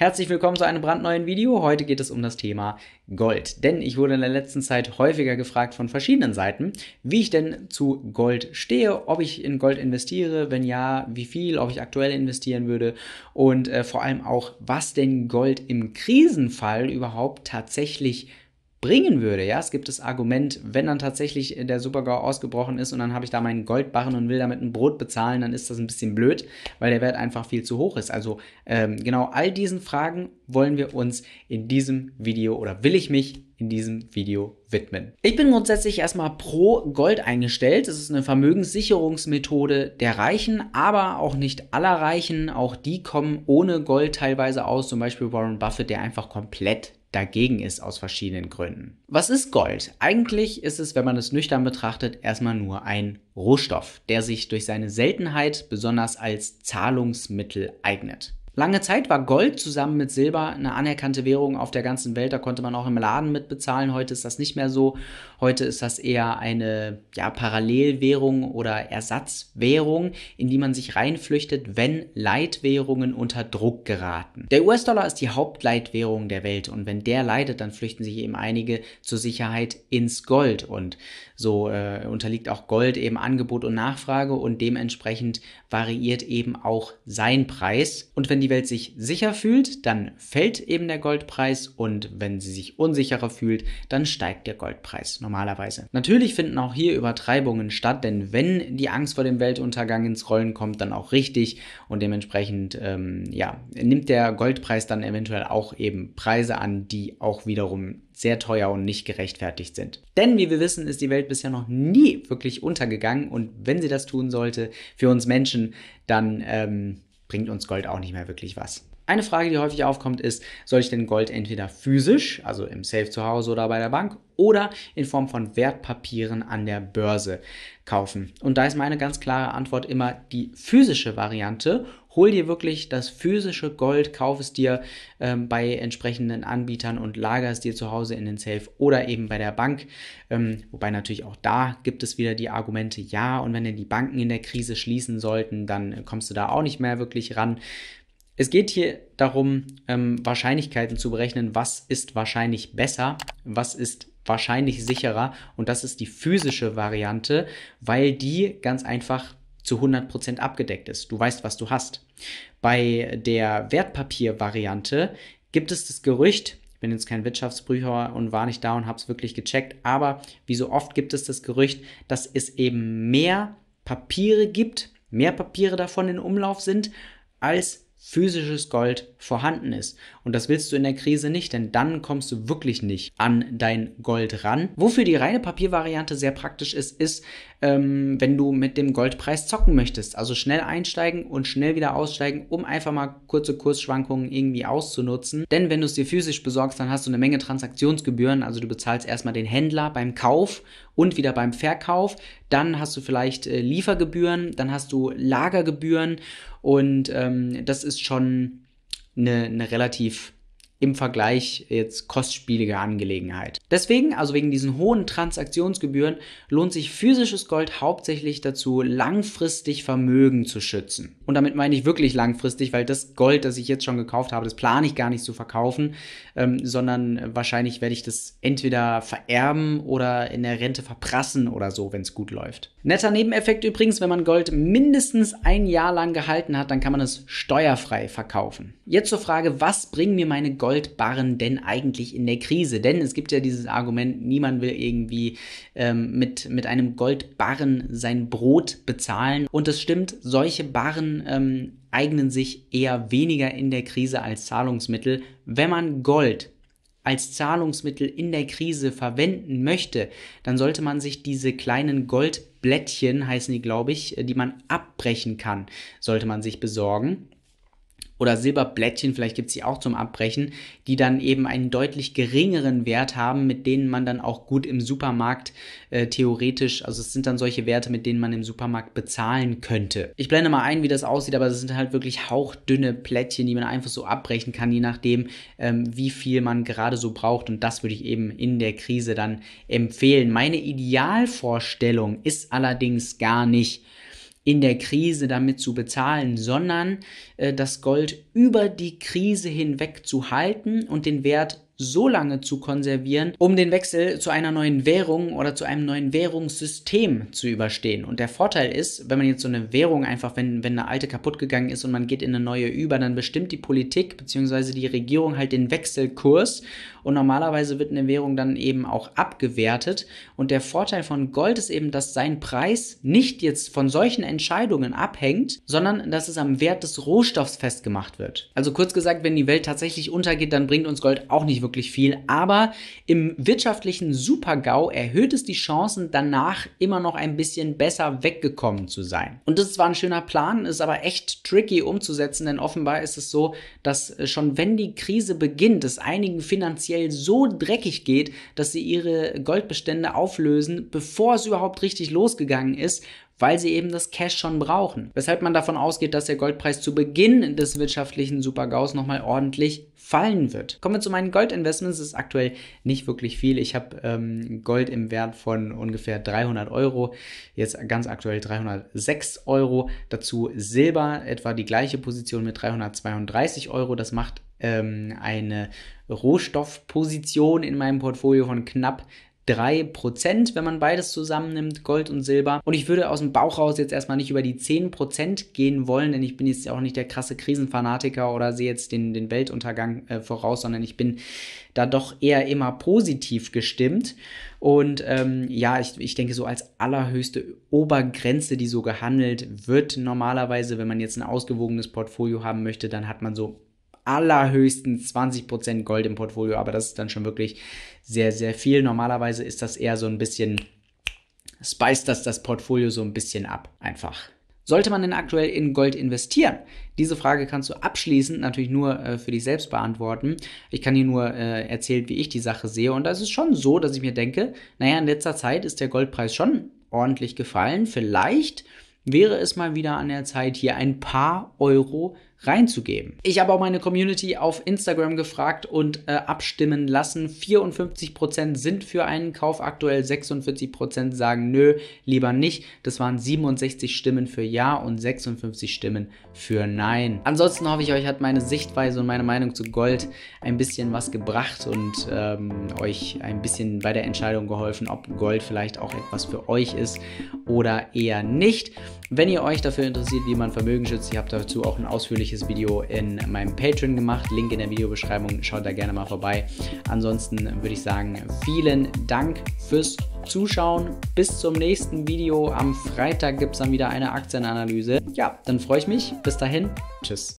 Herzlich willkommen zu einem brandneuen Video. Heute geht es um das Thema Gold. Denn ich wurde in der letzten Zeit häufiger gefragt von verschiedenen Seiten, wie ich denn zu Gold stehe, ob ich in Gold investiere, wenn ja, wie viel, ob ich aktuell investieren würde und äh, vor allem auch, was denn Gold im Krisenfall überhaupt tatsächlich bringen würde. Ja, es gibt das Argument, wenn dann tatsächlich äh, der Supergau ausgebrochen ist und dann habe ich da meinen Goldbarren und will damit ein Brot bezahlen, dann ist das ein bisschen blöd, weil der Wert einfach viel zu hoch ist. Also ähm, genau all diesen Fragen wollen wir uns in diesem Video oder will ich mich in diesem Video widmen. Ich bin grundsätzlich erstmal pro Gold eingestellt. Es ist eine Vermögenssicherungsmethode der Reichen, aber auch nicht aller Reichen. Auch die kommen ohne Gold teilweise aus. Zum Beispiel Warren Buffett, der einfach komplett dagegen ist aus verschiedenen Gründen. Was ist Gold? Eigentlich ist es, wenn man es nüchtern betrachtet, erstmal nur ein Rohstoff, der sich durch seine Seltenheit besonders als Zahlungsmittel eignet. Lange Zeit war Gold zusammen mit Silber eine anerkannte Währung auf der ganzen Welt. Da konnte man auch im Laden mit bezahlen. Heute ist das nicht mehr so. Heute ist das eher eine ja, Parallelwährung oder Ersatzwährung, in die man sich reinflüchtet, wenn Leitwährungen unter Druck geraten. Der US-Dollar ist die Hauptleitwährung der Welt und wenn der leidet, dann flüchten sich eben einige zur Sicherheit ins Gold und so äh, unterliegt auch Gold eben Angebot und Nachfrage und dementsprechend variiert eben auch sein Preis. Und wenn die Welt sich sicher fühlt, dann fällt eben der Goldpreis und wenn sie sich unsicherer fühlt, dann steigt der Goldpreis normalerweise. Natürlich finden auch hier Übertreibungen statt, denn wenn die Angst vor dem Weltuntergang ins Rollen kommt, dann auch richtig und dementsprechend ähm, ja, nimmt der Goldpreis dann eventuell auch eben Preise an, die auch wiederum sehr teuer und nicht gerechtfertigt sind. Denn wie wir wissen, ist die Welt bisher noch nie wirklich untergegangen und wenn sie das tun sollte für uns Menschen, dann ähm, bringt uns Gold auch nicht mehr wirklich was. Eine Frage, die häufig aufkommt, ist, soll ich denn Gold entweder physisch, also im Safe zu Hause oder bei der Bank, oder in Form von Wertpapieren an der Börse kaufen? Und da ist meine ganz klare Antwort immer die physische Variante. Hol dir wirklich das physische Gold, kauf es dir ähm, bei entsprechenden Anbietern und lager es dir zu Hause in den Safe oder eben bei der Bank. Ähm, wobei natürlich auch da gibt es wieder die Argumente, ja, und wenn denn die Banken in der Krise schließen sollten, dann kommst du da auch nicht mehr wirklich ran. Es geht hier darum, ähm, Wahrscheinlichkeiten zu berechnen. Was ist wahrscheinlich besser? Was ist wahrscheinlich sicherer? Und das ist die physische Variante, weil die ganz einfach zu 100% abgedeckt ist. Du weißt, was du hast. Bei der Wertpapiervariante gibt es das Gerücht, ich bin jetzt kein Wirtschaftsprüfer und war nicht da und habe es wirklich gecheckt, aber wie so oft gibt es das Gerücht, dass es eben mehr Papiere gibt, mehr Papiere davon in Umlauf sind, als physisches Gold vorhanden ist. Und das willst du in der Krise nicht, denn dann kommst du wirklich nicht an dein Gold ran. Wofür die reine Papiervariante sehr praktisch ist, ist, ähm, wenn du mit dem Goldpreis zocken möchtest. Also schnell einsteigen und schnell wieder aussteigen, um einfach mal kurze Kursschwankungen irgendwie auszunutzen. Denn wenn du es dir physisch besorgst, dann hast du eine Menge Transaktionsgebühren. Also du bezahlst erstmal den Händler beim Kauf und wieder beim Verkauf. Dann hast du vielleicht äh, Liefergebühren, dann hast du Lagergebühren und ähm, das ist schon eine, eine relativ im Vergleich jetzt kostspieliger Angelegenheit. Deswegen, also wegen diesen hohen Transaktionsgebühren, lohnt sich physisches Gold hauptsächlich dazu, langfristig Vermögen zu schützen. Und damit meine ich wirklich langfristig, weil das Gold, das ich jetzt schon gekauft habe, das plane ich gar nicht zu verkaufen, ähm, sondern wahrscheinlich werde ich das entweder vererben oder in der Rente verprassen oder so, wenn es gut läuft. Netter Nebeneffekt übrigens, wenn man Gold mindestens ein Jahr lang gehalten hat, dann kann man es steuerfrei verkaufen. Jetzt zur Frage, was bringen mir meine Gold Goldbarren denn eigentlich in der Krise? Denn es gibt ja dieses Argument, niemand will irgendwie ähm, mit, mit einem Goldbarren sein Brot bezahlen. Und es stimmt, solche Barren ähm, eignen sich eher weniger in der Krise als Zahlungsmittel. Wenn man Gold als Zahlungsmittel in der Krise verwenden möchte, dann sollte man sich diese kleinen Goldblättchen, heißen die, glaube ich, äh, die man abbrechen kann, sollte man sich besorgen oder Silberblättchen, vielleicht gibt es die auch zum Abbrechen, die dann eben einen deutlich geringeren Wert haben, mit denen man dann auch gut im Supermarkt äh, theoretisch, also es sind dann solche Werte, mit denen man im Supermarkt bezahlen könnte. Ich blende mal ein, wie das aussieht, aber es sind halt wirklich hauchdünne Plättchen, die man einfach so abbrechen kann, je nachdem, ähm, wie viel man gerade so braucht. Und das würde ich eben in der Krise dann empfehlen. Meine Idealvorstellung ist allerdings gar nicht, in der Krise damit zu bezahlen, sondern äh, das Gold über die Krise hinweg zu halten und den Wert so lange zu konservieren, um den Wechsel zu einer neuen Währung oder zu einem neuen Währungssystem zu überstehen. Und der Vorteil ist, wenn man jetzt so eine Währung einfach, wenn, wenn eine alte kaputt gegangen ist und man geht in eine neue über, dann bestimmt die Politik bzw. die Regierung halt den Wechselkurs und normalerweise wird eine Währung dann eben auch abgewertet. Und der Vorteil von Gold ist eben, dass sein Preis nicht jetzt von solchen Entscheidungen abhängt, sondern dass es am Wert des Rohstoffs festgemacht wird. Also kurz gesagt, wenn die Welt tatsächlich untergeht, dann bringt uns Gold auch nicht wirklich wirklich viel. Aber im wirtschaftlichen Super-GAU erhöht es die Chancen, danach immer noch ein bisschen besser weggekommen zu sein. Und das ist zwar ein schöner Plan, ist aber echt tricky umzusetzen, denn offenbar ist es so, dass äh, schon wenn die Krise beginnt, es einigen finanziell so dreckig geht, dass sie ihre Goldbestände auflösen, bevor es überhaupt richtig losgegangen ist, weil sie eben das Cash schon brauchen. Weshalb man davon ausgeht, dass der Goldpreis zu Beginn des wirtschaftlichen Supergaus nochmal ordentlich fallen wird. Kommen wir zu meinen Goldinvestments. Das ist aktuell nicht wirklich viel. Ich habe ähm, Gold im Wert von ungefähr 300 Euro, jetzt ganz aktuell 306 Euro. Dazu Silber, etwa die gleiche Position mit 332 Euro. Das macht ähm, eine Rohstoffposition in meinem Portfolio von knapp 3%, wenn man beides zusammennimmt, Gold und Silber. Und ich würde aus dem Bauch raus jetzt erstmal nicht über die 10% gehen wollen, denn ich bin jetzt auch nicht der krasse Krisenfanatiker oder sehe jetzt den, den Weltuntergang äh, voraus, sondern ich bin da doch eher immer positiv gestimmt. Und ähm, ja, ich, ich denke, so als allerhöchste Obergrenze, die so gehandelt wird, normalerweise, wenn man jetzt ein ausgewogenes Portfolio haben möchte, dann hat man so allerhöchsten 20% Gold im Portfolio, aber das ist dann schon wirklich sehr, sehr viel. Normalerweise ist das eher so ein bisschen, speist das das Portfolio so ein bisschen ab, einfach. Sollte man denn aktuell in Gold investieren? Diese Frage kannst du abschließend natürlich nur äh, für dich selbst beantworten. Ich kann dir nur äh, erzählen, wie ich die Sache sehe. Und das ist schon so, dass ich mir denke, naja, in letzter Zeit ist der Goldpreis schon ordentlich gefallen. Vielleicht wäre es mal wieder an der Zeit, hier ein paar Euro zu reinzugeben. Ich habe auch meine Community auf Instagram gefragt und äh, abstimmen lassen. 54% sind für einen Kauf aktuell, 46% sagen nö, lieber nicht. Das waren 67 Stimmen für Ja und 56 Stimmen für Nein. Ansonsten hoffe ich, euch hat meine Sichtweise und meine Meinung zu Gold ein bisschen was gebracht und ähm, euch ein bisschen bei der Entscheidung geholfen, ob Gold vielleicht auch etwas für euch ist oder eher nicht. Wenn ihr euch dafür interessiert, wie man Vermögen schützt, ich habe dazu auch ein ausführliches ausführliches Video in meinem Patreon gemacht. Link in der Videobeschreibung, schaut da gerne mal vorbei. Ansonsten würde ich sagen, vielen Dank fürs Zuschauen. Bis zum nächsten Video. Am Freitag gibt es dann wieder eine Aktienanalyse. Ja, dann freue ich mich. Bis dahin. Tschüss.